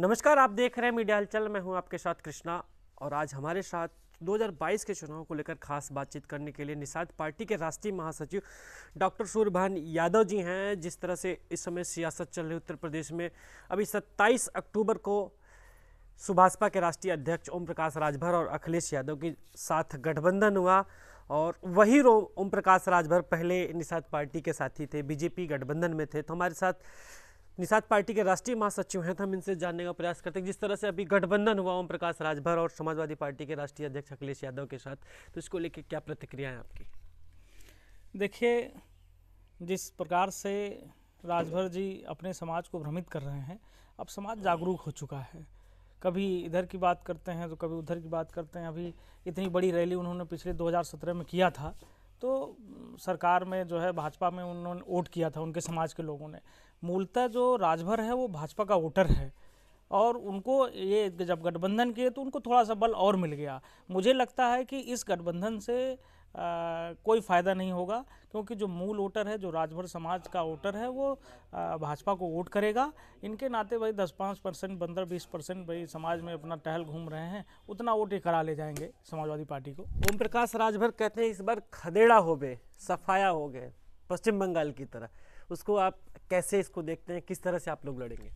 नमस्कार आप देख रहे हैं मीडिया हलचल मैं हूं आपके साथ कृष्णा और आज हमारे साथ 2022 के चुनाव को लेकर खास बातचीत करने के लिए निषाद पार्टी के राष्ट्रीय महासचिव डॉक्टर सूर्यभान यादव जी हैं जिस तरह से इस समय सियासत चल रही उत्तर प्रदेश में अभी 27 अक्टूबर को सुभाषपा के राष्ट्रीय अध्यक्ष ओम प्रकाश राजभर और अखिलेश यादव के साथ गठबंधन हुआ और वही ओम प्रकाश राजभर पहले निषाद पार्टी के साथी थे बीजेपी गठबंधन में थे तो हमारे साथ निषाद पार्टी के राष्ट्रीय महासचिव हैं तो हम इनसे जानने का प्रयास करते हैं जिस तरह से अभी गठबंधन हुआ ओम प्रकाश राजभर और समाजवादी पार्टी के राष्ट्रीय अध्यक्ष अखिलेश यादव के साथ तो इसको लेके क्या प्रतिक्रिया है आपकी देखिए जिस प्रकार से राजभर जी अपने समाज को भ्रमित कर रहे हैं अब समाज जागरूक हो चुका है कभी इधर की बात करते हैं तो कभी उधर की बात करते हैं अभी इतनी बड़ी रैली उन्होंने पिछले 2017 में किया था तो सरकार में जो है भाजपा में उन्होंने वोट किया था उनके समाज के लोगों ने मूलतः जो राजभर है वो भाजपा का वोटर है और उनको ये जब गठबंधन किए तो उनको थोड़ा सा बल और मिल गया मुझे लगता है कि इस गठबंधन से कोई फ़ायदा नहीं होगा क्योंकि जो मूल वोटर है जो राजभर समाज का वोटर है वो भाजपा को वोट करेगा इनके नाते भाई दस पाँच परसेंट पंद्रह बीस परसेंट भाई समाज में अपना टहल घूम रहे हैं उतना वोट ही करा ले जाएंगे समाजवादी पार्टी को ओम प्रकाश राजभर कहते हैं इस बार खदेड़ा हो गए सफाया हो गए पश्चिम बंगाल की तरह उसको आप कैसे इसको देखते हैं किस तरह से आप लोग लड़ेंगे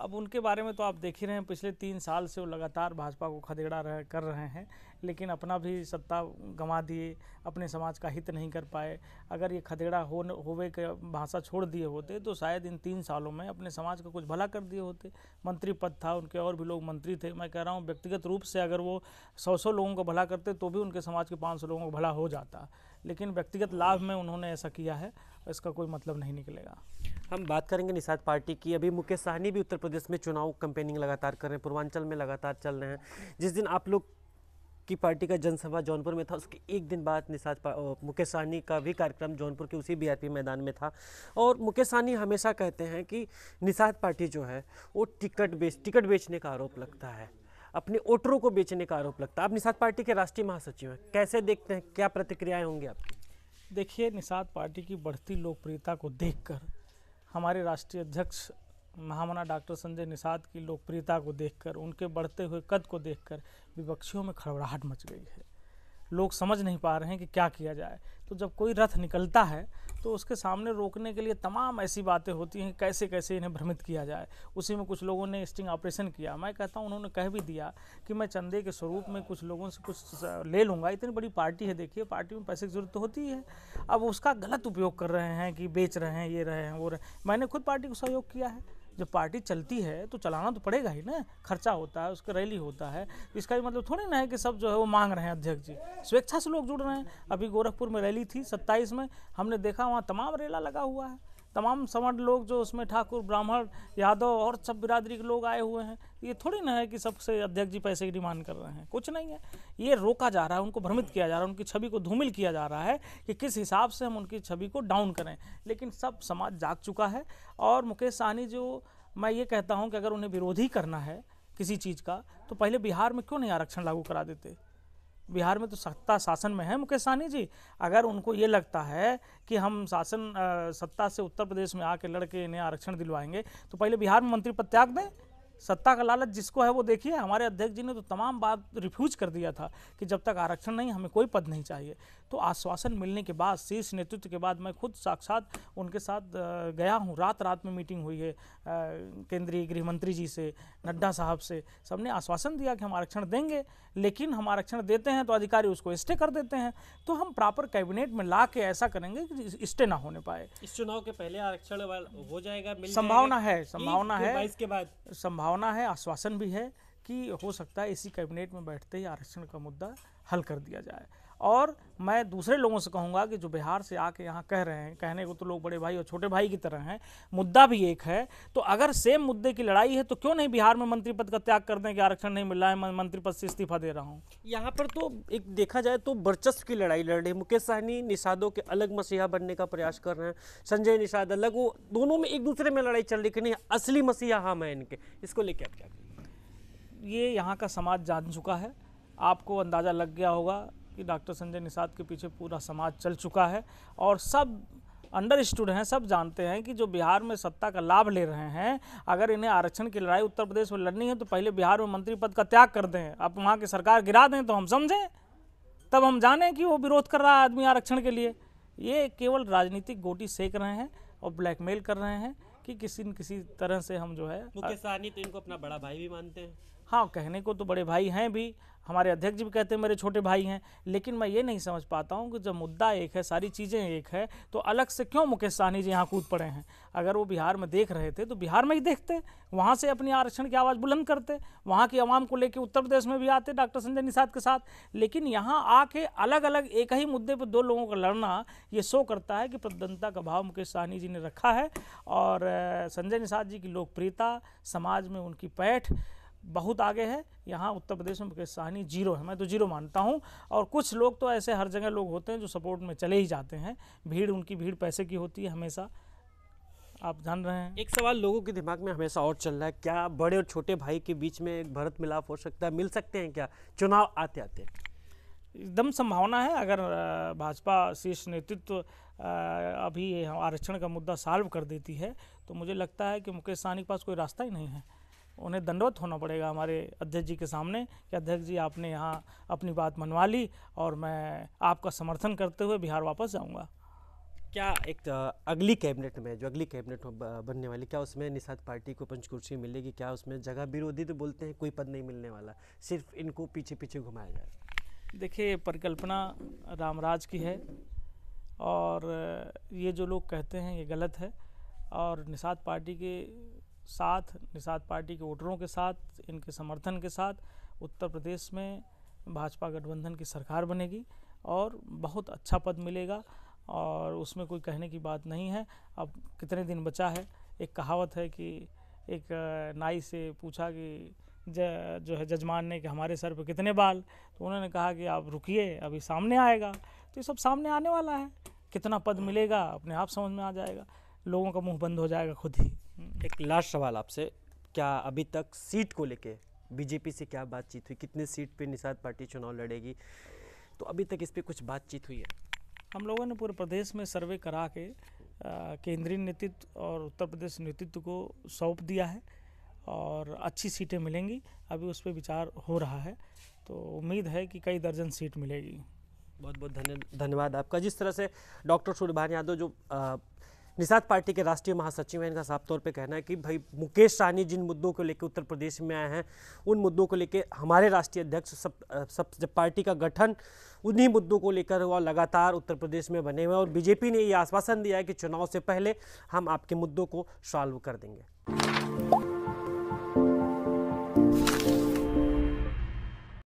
अब उनके बारे में तो आप देख ही रहे हैं पिछले तीन साल से वो लगातार भाजपा को खदेड़ा रह कर रहे हैं लेकिन अपना भी सत्ता गंवा दिए अपने समाज का हित नहीं कर पाए अगर ये खदेड़ा हो होवे के भाषा छोड़ दिए होते तो शायद इन तीन सालों में अपने समाज का कुछ भला कर दिए होते मंत्री पद था उनके और भी लोग मंत्री थे मैं कह रहा हूँ व्यक्तिगत रूप से अगर वो सौ सौ लोगों का भला करते तो भी उनके समाज के पाँच लोगों का भला हो जाता लेकिन व्यक्तिगत लाभ में उन्होंने ऐसा किया है इसका कोई मतलब नहीं निकलेगा हम बात करेंगे निषाद पार्टी की अभी मुकेश साहनी भी उत्तर प्रदेश में चुनाव कंपेनिंग लगातार कर रहे हैं पूर्वांचल में लगातार चल रहे हैं जिस दिन आप लोग की पार्टी का जनसभा जौनपुर में था उसके एक दिन बाद निषाद मुकेश सहनी का भी कार्यक्रम जौनपुर के उसी बीआरपी मैदान में था और मुकेश सहनी हमेशा कहते हैं कि निषाद पार्टी जो है वो टिकट बेच टिकट बेचने का आरोप लगता है अपने वोटरों को बेचने का आरोप लगता है आप निषाद पार्टी के राष्ट्रीय महासचिव हैं कैसे देखते हैं क्या प्रतिक्रियाएं होंगी आपकी देखिए निषाद पार्टी की बढ़ती लोकप्रियता को देखकर हमारे राष्ट्रीय अध्यक्ष महामना डॉक्टर संजय निषाद की लोकप्रियता को देखकर उनके बढ़ते हुए कद को देखकर विपक्षियों में खड़बड़ाहट मच गई है लोग समझ नहीं पा रहे हैं कि क्या किया जाए तो जब कोई रथ निकलता है तो उसके सामने रोकने के लिए तमाम ऐसी बातें होती हैं कैसे कैसे इन्हें भ्रमित किया जाए उसी में कुछ लोगों ने स्टिंग ऑपरेशन किया मैं कहता हूँ उन्होंने कह भी दिया कि मैं चंदे के स्वरूप में कुछ लोगों से कुछ ले लूँगा इतनी बड़ी पार्टी है देखिए पार्टी में पैसे की जरूरत तो होती है अब उसका गलत उपयोग कर रहे हैं कि बेच रहे हैं ये रहे हैं वो रहे मैंने खुद पार्टी को सहयोग किया है जब पार्टी चलती है तो चलाना तो पड़ेगा ही ना खर्चा होता है उसका रैली होता है इसका भी मतलब थोड़ी ना है कि सब जो है वो मांग रहे हैं अध्यक्ष जी स्वेच्छा से लोग जुड़ रहे हैं अभी गोरखपुर में रैली थी सत्ताईस में हमने देखा वहाँ तमाम रेला लगा हुआ है तमाम समर्ण लोग जो उसमें ठाकुर ब्राह्मण यादव और सब बिरादरी के लोग आए हुए हैं ये थोड़ी ना है कि सबसे अध्यक्ष जी पैसे की डिमांड कर रहे हैं कुछ नहीं है ये रोका जा रहा है उनको भ्रमित किया जा रहा है उनकी छवि को धूमिल किया जा रहा है कि किस हिसाब से हम उनकी छवि को डाउन करें लेकिन सब समाज जाग चुका है और मुकेश सहनी जो मैं ये कहता हूँ कि अगर उन्हें विरोधी करना है किसी चीज़ का तो पहले बिहार में क्यों नहीं आरक्षण लागू करा देते बिहार में तो सत्ता शासन में है मुकेश सहनी जी अगर उनको ये लगता है कि हम शासन सत्ता से उत्तर प्रदेश में आके लड़के इन्हें आरक्षण दिलवाएंगे तो पहले बिहार में मंत्री पद त्याग दें सत्ता का लालच जिसको है वो देखिए हमारे अध्यक्ष जी ने तो तमाम बात रिफ्यूज कर दिया था कि जब तक आरक्षण नहीं हमें कोई पद नहीं चाहिए तो आश्वासन मिलने के बाद शीर्ष नेतृत्व के बाद मैं खुद साक्षात उनके साथ गया हूँ रात रात में मीटिंग हुई है केंद्रीय गृह मंत्री जी से नड्डा साहब से सब ने आश्वासन दिया कि हम आरक्षण देंगे लेकिन हम आरक्षण देते हैं तो अधिकारी उसको स्टे कर देते हैं तो हम प्रॉपर कैबिनेट में ला के ऐसा करेंगे कि स्टे ना होने पाए इस चुनाव के पहले आरक्षण हो जाएगा संभावना है संभावना है संभावना संभावना है आश्वासन भी है कि हो सकता है इसी कैबिनेट में बैठते ही आरक्षण का मुद्दा हल कर दिया जाए और मैं दूसरे लोगों से कहूँगा कि जो बिहार से आके यहाँ कह रहे हैं कहने को तो लोग बड़े भाई और छोटे भाई की तरह हैं मुद्दा भी एक है तो अगर सेम मुद्दे की लड़ाई है तो क्यों नहीं बिहार में मंत्री पद का त्याग कर दें कि आरक्षण नहीं मिल रहा है मैं मंत्री पद से इस्तीफा दे रहा हूँ यहाँ पर तो एक देखा जाए तो वर्चस्व की लड़ाई लड़ रही है मुकेश सहनी निषादों के अलग मसीहा बनने का प्रयास कर रहे हैं संजय निषाद अलग वो दोनों में एक दूसरे में लड़ाई चल रही कि नहीं असली मसीहा हम हाँ, हैं इनके इसको लेके आप क्या ये यहाँ का समाज जान चुका है आपको अंदाज़ा लग गया होगा कि डॉक्टर संजय निषाद के पीछे पूरा समाज चल चुका है और सब अंडरस्टूड हैं सब जानते हैं कि जो बिहार में सत्ता का लाभ ले रहे हैं अगर इन्हें आरक्षण की लड़ाई उत्तर प्रदेश में लड़नी है तो पहले बिहार में मंत्री पद का त्याग कर दें आप वहाँ की सरकार गिरा दें तो हम समझें तब हम जाने कि वो विरोध कर रहा है आदमी आरक्षण के लिए ये केवल राजनीतिक गोटी सेक रहे हैं और ब्लैकमेल कर रहे हैं कि किसी न किसी तरह से हम जो है मुकेश सहनी तो इनको अपना बड़ा भाई भी मानते हैं हाँ कहने को तो बड़े भाई हैं भी हमारे अध्यक्ष जी भी कहते हैं मेरे छोटे भाई हैं लेकिन मैं ये नहीं समझ पाता हूँ कि जब मुद्दा एक है सारी चीज़ें एक है तो अलग से क्यों मुकेश सहनी जी यहाँ कूद पड़े हैं अगर वो बिहार में देख रहे थे तो बिहार में ही देखते वहाँ से अपनी आरक्षण की आवाज़ बुलंद करते वहाँ की आवाम को लेकर उत्तर प्रदेश में भी आते डॉक्टर संजय निषाद के साथ लेकिन यहाँ आके अलग अलग एक ही मुद्दे पर दो लोगों का लड़ना ये शो करता है कि प्रतिद्वंदता का भाव मुकेश सहनी जी ने रखा है और संजय निषाद जी की लोकप्रियता समाज में उनकी पैठ बहुत आगे है यहाँ उत्तर प्रदेश में मुकेश सहनी जीरो है मैं तो जीरो मानता हूँ और कुछ लोग तो ऐसे हर जगह लोग होते हैं जो सपोर्ट में चले ही जाते हैं भीड़ उनकी भीड़ पैसे की होती है हमेशा आप जान रहे हैं एक सवाल लोगों के दिमाग में हमेशा और चल रहा है क्या बड़े और छोटे भाई के बीच में एक भरत मिलाप हो सकता है मिल सकते हैं क्या चुनाव आते आते एकदम संभावना है अगर भाजपा शीर्ष नेतृत्व अभी आरक्षण का मुद्दा सॉल्व कर देती है तो मुझे लगता है कि मुकेश सहनी के पास कोई रास्ता ही नहीं है उन्हें दंडवत होना पड़ेगा हमारे अध्यक्ष जी के सामने कि अध्यक्ष जी आपने यहाँ अपनी बात मनवा ली और मैं आपका समर्थन करते हुए बिहार वापस जाऊँगा क्या एक अगली कैबिनेट में जो अगली कैबिनेट बनने वाली क्या उसमें निषाद पार्टी को पंच कुर्सी मिलेगी क्या उसमें जगह विरोधी तो बोलते हैं कोई पद नहीं मिलने वाला सिर्फ इनको पीछे पीछे घुमाया जाए देखिए परिकल्पना रामराज की है और ये जो लोग कहते हैं ये गलत है और निषाद पार्टी के साथ निषाद पार्टी के वोटरों के साथ इनके समर्थन के साथ उत्तर प्रदेश में भाजपा गठबंधन की सरकार बनेगी और बहुत अच्छा पद मिलेगा और उसमें कोई कहने की बात नहीं है अब कितने दिन बचा है एक कहावत है कि एक नाई से पूछा कि ज, जो है जजमान ने कि हमारे सर पर कितने बाल तो उन्होंने कहा कि आप रुकिए अभी सामने आएगा तो ये सब सामने आने वाला है कितना पद मिलेगा अपने आप समझ में आ जाएगा लोगों का मुंह बंद हो जाएगा खुद ही एक लास्ट सवाल आपसे क्या अभी तक सीट को लेके बीजेपी से क्या बातचीत हुई कितने सीट पे निषाद पार्टी चुनाव लड़ेगी तो अभी तक इस पर कुछ बातचीत हुई है हम लोगों ने पूरे प्रदेश में सर्वे करा के केंद्रीय नेतृत्व और उत्तर प्रदेश नेतृत्व को सौंप दिया है और अच्छी सीटें मिलेंगी अभी उस पर विचार हो रहा है तो उम्मीद है कि कई दर्जन सीट मिलेगी बहुत बहुत धन्यवाद आपका जिस तरह से डॉक्टर सूर्यभान यादव जो आ, निषाद पार्टी के राष्ट्रीय महासचिव हैं इनका साफ तौर पे कहना है कि भाई मुकेश सहनी जिन मुद्दों को लेकर उत्तर प्रदेश में आए हैं उन मुद्दों को लेकर हमारे राष्ट्रीय अध्यक्ष सब सब जब पार्टी का गठन उन्हीं मुद्दों को लेकर हुआ लगातार उत्तर प्रदेश में बने हुए और बीजेपी ने ये आश्वासन दिया है कि चुनाव से पहले हम आपके मुद्दों को सॉल्व कर देंगे